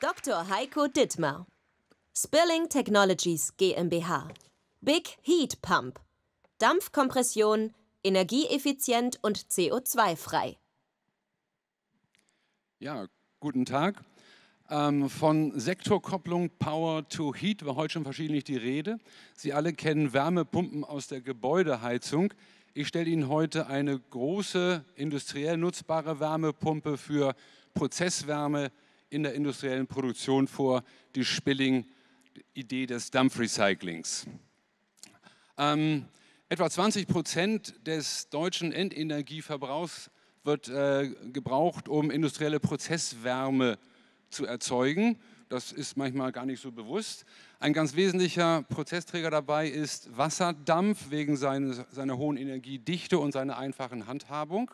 Dr. Heiko Dittmer. Spilling Technologies GmbH. Big Heat Pump. Dampfkompression, energieeffizient und CO2-frei. Ja, guten Tag. Ähm, von Sektorkopplung Power to Heat war heute schon verschiedentlich die Rede. Sie alle kennen Wärmepumpen aus der Gebäudeheizung. Ich stelle Ihnen heute eine große industriell nutzbare Wärmepumpe für Prozesswärme in der industriellen Produktion vor, die Spilling-Idee des Dampfrecyclings. Ähm, etwa 20 Prozent des deutschen Endenergieverbrauchs wird äh, gebraucht, um industrielle Prozesswärme zu erzeugen. Das ist manchmal gar nicht so bewusst. Ein ganz wesentlicher Prozessträger dabei ist Wasserdampf wegen seines, seiner hohen Energiedichte und seiner einfachen Handhabung.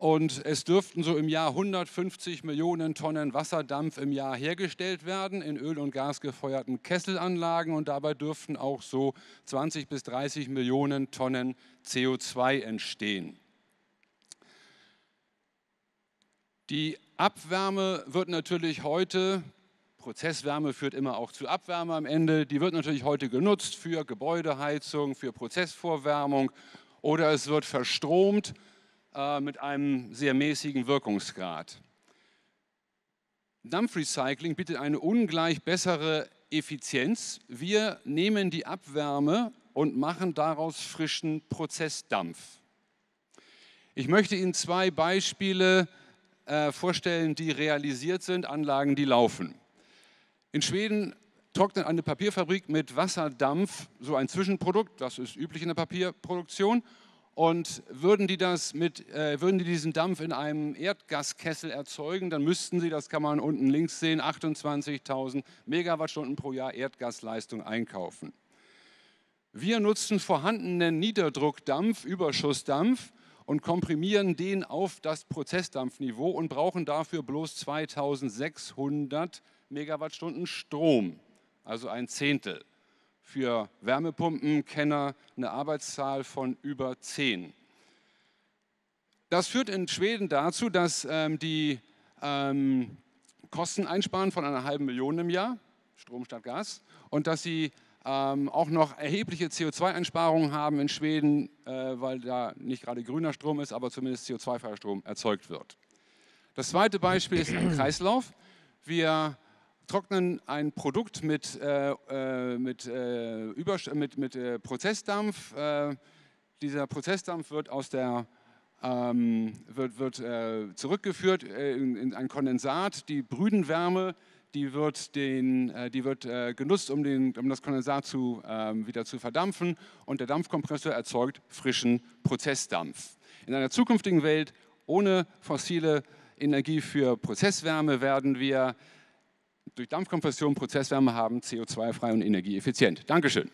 Und es dürften so im Jahr 150 Millionen Tonnen Wasserdampf im Jahr hergestellt werden in Öl- und gasgefeuerten Kesselanlagen. Und dabei dürften auch so 20 bis 30 Millionen Tonnen CO2 entstehen. Die Abwärme wird natürlich heute, Prozesswärme führt immer auch zu Abwärme am Ende, die wird natürlich heute genutzt für Gebäudeheizung, für Prozessvorwärmung oder es wird verstromt äh, mit einem sehr mäßigen Wirkungsgrad. Dampfrecycling bietet eine ungleich bessere Effizienz. Wir nehmen die Abwärme und machen daraus frischen Prozessdampf. Ich möchte Ihnen zwei Beispiele äh, vorstellen, die realisiert sind, Anlagen, die laufen. In Schweden trocknet eine Papierfabrik mit Wasserdampf so ein Zwischenprodukt, das ist üblich in der Papierproduktion, und würden die, das mit, äh, würden die diesen Dampf in einem Erdgaskessel erzeugen, dann müssten sie, das kann man unten links sehen, 28.000 Megawattstunden pro Jahr Erdgasleistung einkaufen. Wir nutzen vorhandenen Niederdruckdampf, Überschussdampf und komprimieren den auf das Prozessdampfniveau und brauchen dafür bloß 2600 Megawattstunden Strom, also ein Zehntel für Wärmepumpenkenner eine Arbeitszahl von über 10. Das führt in Schweden dazu, dass ähm, die ähm, Kosten einsparen von einer halben Million im Jahr, Strom statt Gas, und dass sie ähm, auch noch erhebliche CO2-Einsparungen haben in Schweden, äh, weil da nicht gerade grüner Strom ist, aber zumindest CO2-freier Strom erzeugt wird. Das zweite Beispiel ist ein Kreislauf. Wir trocknen ein Produkt mit, äh, äh mit, äh, mit, mit äh, Prozessdampf. Äh, dieser Prozessdampf wird, aus der, ähm, wird, wird äh, zurückgeführt in, in, ein Kondensat. Die Brüdenwärme, die wird, den, die wird genutzt, um, den, um das Kondensat zu, ähm, wieder zu verdampfen. Und der Dampfkompressor erzeugt frischen Prozessdampf. In einer zukünftigen Welt ohne fossile Energie für Prozesswärme werden wir durch Dampfkompression, Prozesswärme haben, CO2-frei und energieeffizient. Dankeschön.